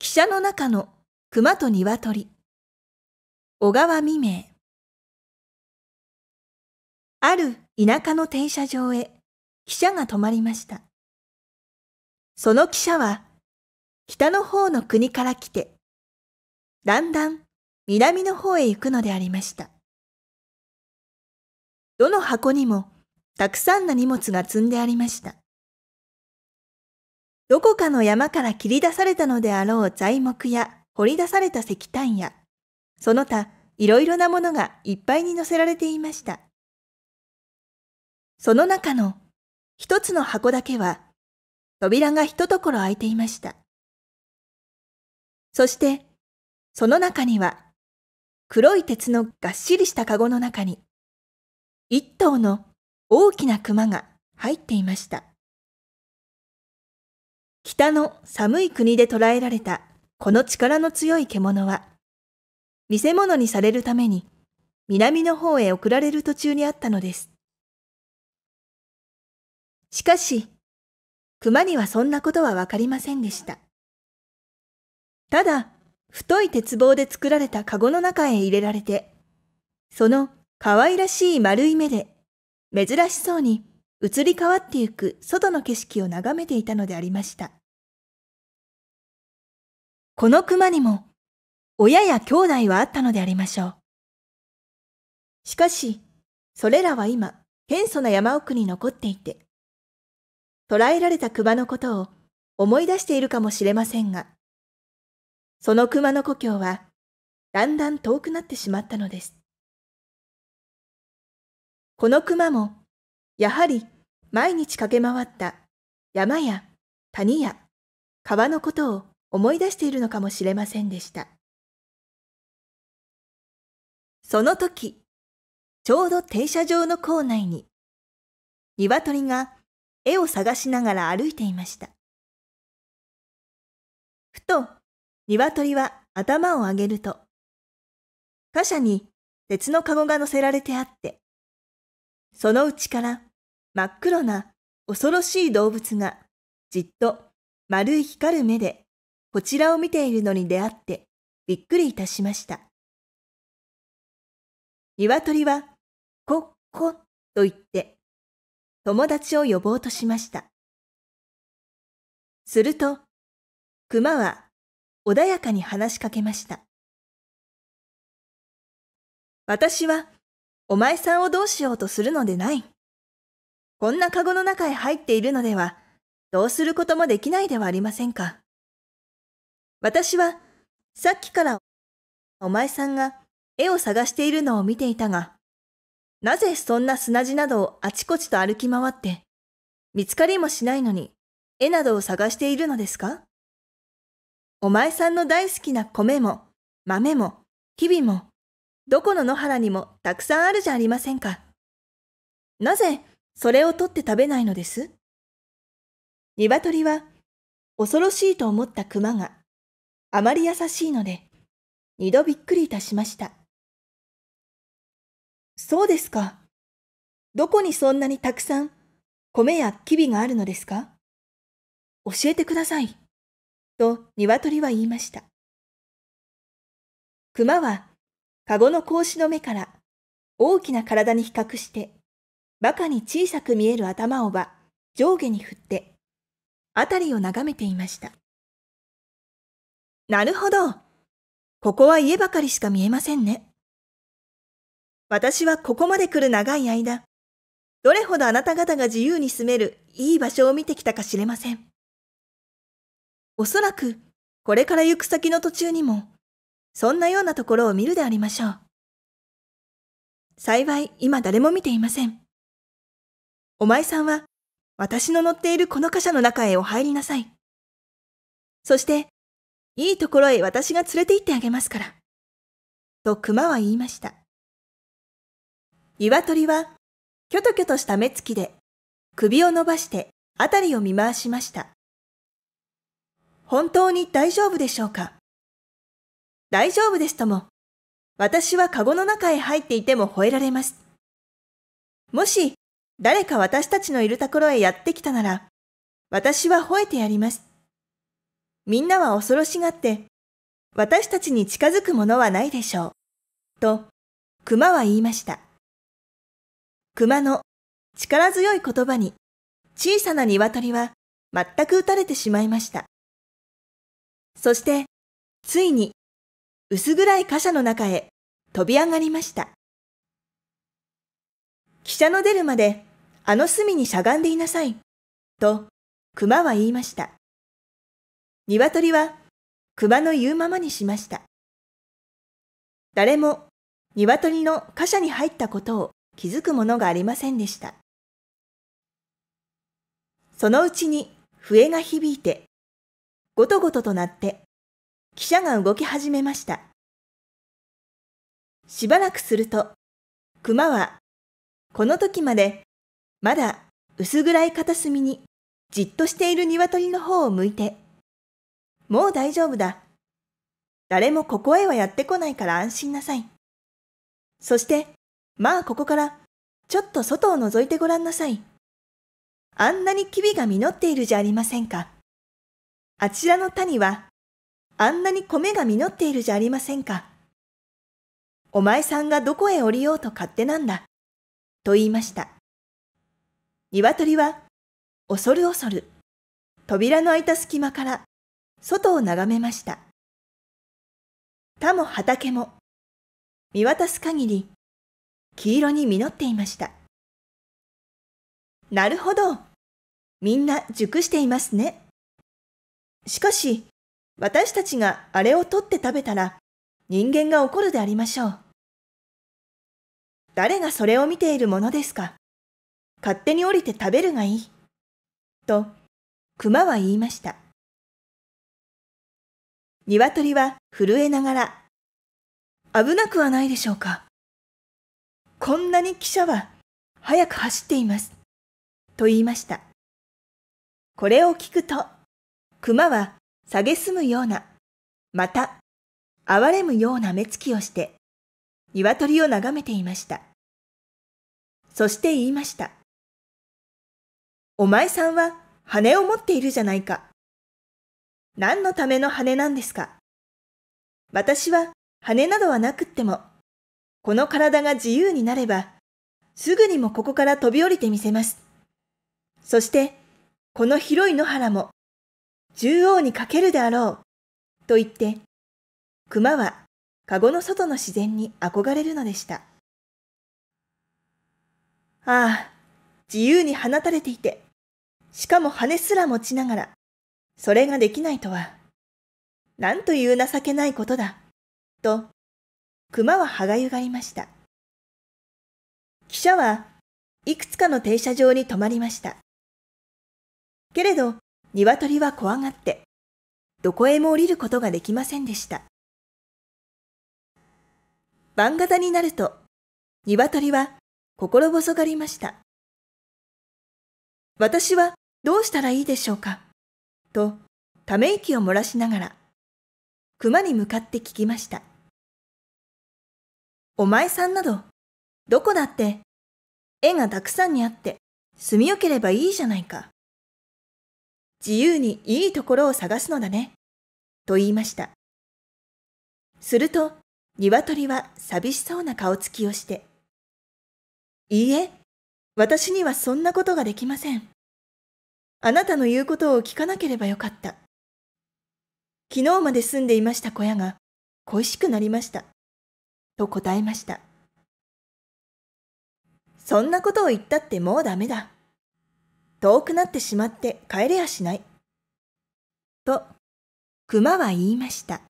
汽車の中の熊と鶏。小川未明。ある田舎の停車場へ汽車が止まりました。その汽車は北の方の国から来て、だんだん南の方へ行くのでありました。どの箱にもたくさんの荷物が積んでありました。どこかの山から切り出されたのであろう材木や掘り出された石炭や、その他いろいろなものがいっぱいに載せられていました。その中の一つの箱だけは扉が一ところ開いていました。そして、その中には黒い鉄のがっしりした籠の中に一頭の大きな熊が入っていました。北の寒い国で捕らえられたこの力の強い獣は、見せ物にされるために南の方へ送られる途中にあったのです。しかし、熊にはそんなことはわかりませんでした。ただ、太い鉄棒で作られた籠の中へ入れられて、その可愛らしい丸い目で、珍しそうに移り変わってゆく外の景色を眺めていたのでありました。この熊にも、親や兄弟はあったのでありましょう。しかし、それらは今、変素な山奥に残っていて、捕らえられた熊のことを思い出しているかもしれませんが、その熊の故郷は、だんだん遠くなってしまったのです。この熊も、やはり毎日駆け回った山や谷や川のことを思い出しているのかもしれませんでした。その時、ちょうど停車場の構内に、鶏が絵を探しながら歩いていました。ふと、鶏は頭を上げると、貨車に鉄のカゴが乗せられてあって、そのうちから真っ黒な恐ろしい動物がじっと丸い光る目でこちらを見ているのに出会ってびっくりいたしました。鶏はこっこと言って友達を呼ぼうとしました。すると熊は穏やかに話しかけました。私はお前さんをどうしようとするのでない。こんなカゴの中へ入っているのでは、どうすることもできないではありませんか。私は、さっきからお前さんが絵を探しているのを見ていたが、なぜそんな砂地などをあちこちと歩き回って、見つかりもしないのに、絵などを探しているのですかお前さんの大好きな米も、豆も、日々も、どこの野原にもたくさんあるじゃありませんか。なぜそれを取って食べないのです。鶏は恐ろしいと思った熊があまり優しいので二度びっくりいたしました。そうですか。どこにそんなにたくさん米やきびがあるのですか教えてください。と鶏は言いました。熊は、かごの格子の目から大きな体に比較して、バカに小さく見える頭をは上下に振って、辺りを眺めていました。なるほど。ここは家ばかりしか見えませんね。私はここまで来る長い間、どれほどあなた方が自由に住めるいい場所を見てきたか知れません。おそらく、これから行く先の途中にも、そんなようなところを見るでありましょう。幸い、今誰も見ていません。お前さんは、私の乗っているこの貨車の中へお入りなさい。そして、いいところへ私が連れて行ってあげますから。と熊は言いました。岩鳥は、きょときょとした目つきで、首を伸ばしてあたりを見回しました。本当に大丈夫でしょうか大丈夫ですとも、私はカゴの中へ入っていても吠えられます。もし、誰か私たちのいるところへやってきたなら、私は吠えてやります。みんなは恐ろしがって、私たちに近づくものはないでしょう。と、熊は言いました。熊の力強い言葉に、小さな鶏は全く撃たれてしまいました。そして、ついに、薄暗い貨車の中へ飛び上がりました。汽車の出るまであの隅にしゃがんでいなさい。と、熊は言いました。鶏は、熊の言うままにしました。誰も、鶏の貨車に入ったことを気づくものがありませんでした。そのうちに笛が響いて、ごとごととなって、汽車が動き始めました。しばらくすると、熊は、この時までまだ薄暗い片隅にじっとしている鶏の方を向いて、もう大丈夫だ。誰もここへはやってこないから安心なさい。そして、まあここからちょっと外を覗いてごらんなさい。あんなにキビが実っているじゃありませんか。あちらの谷はあんなに米が実っているじゃありませんか。お前さんがどこへ降りようと勝手なんだ。と言いました。鶏は、恐る恐る、扉の開いた隙間から、外を眺めました。田も畑も、見渡す限り、黄色に実っていました。なるほど。みんな熟していますね。しかし、私たちがあれを取って食べたら、人間が怒るでありましょう。誰がそれを見ているものですか勝手に降りて食べるがいい。と、熊は言いました。鶏は震えながら、危なくはないでしょうか。こんなに汽車は早く走っています。と言いました。これを聞くと、熊は下げすむような、また、哀れむような目つきをして、鶏を眺めていました。そして言いました。お前さんは羽を持っているじゃないか。何のための羽なんですか私は羽などはなくっても、この体が自由になれば、すぐにもここから飛び降りてみせます。そして、この広い野原も、縦横にかけるであろう、と言って、熊は、籠の外の自然に憧れるのでした。ああ、自由に放たれていて、しかも羽すら持ちながら、それができないとは、なんという情けないことだ、と、熊は歯がゆがりました。汽車はいくつかの停車場に止まりました。けれど、鶏は怖がって、どこへも降りることができませんでした。晩型になると、鶏は心細がりました。私はどうしたらいいでしょうかと、ため息を漏らしながら、熊に向かって聞きました。お前さんなど、どこだって、絵がたくさんにあって、住みよければいいじゃないか。自由にいいところを探すのだね、と言いました。すると、鶏は寂しそうな顔つきをして、いいえ、私にはそんなことができません。あなたの言うことを聞かなければよかった。昨日まで住んでいました小屋が恋しくなりました。と答えました。そんなことを言ったってもうダメだ。遠くなってしまって帰れやしない。と、熊は言いました。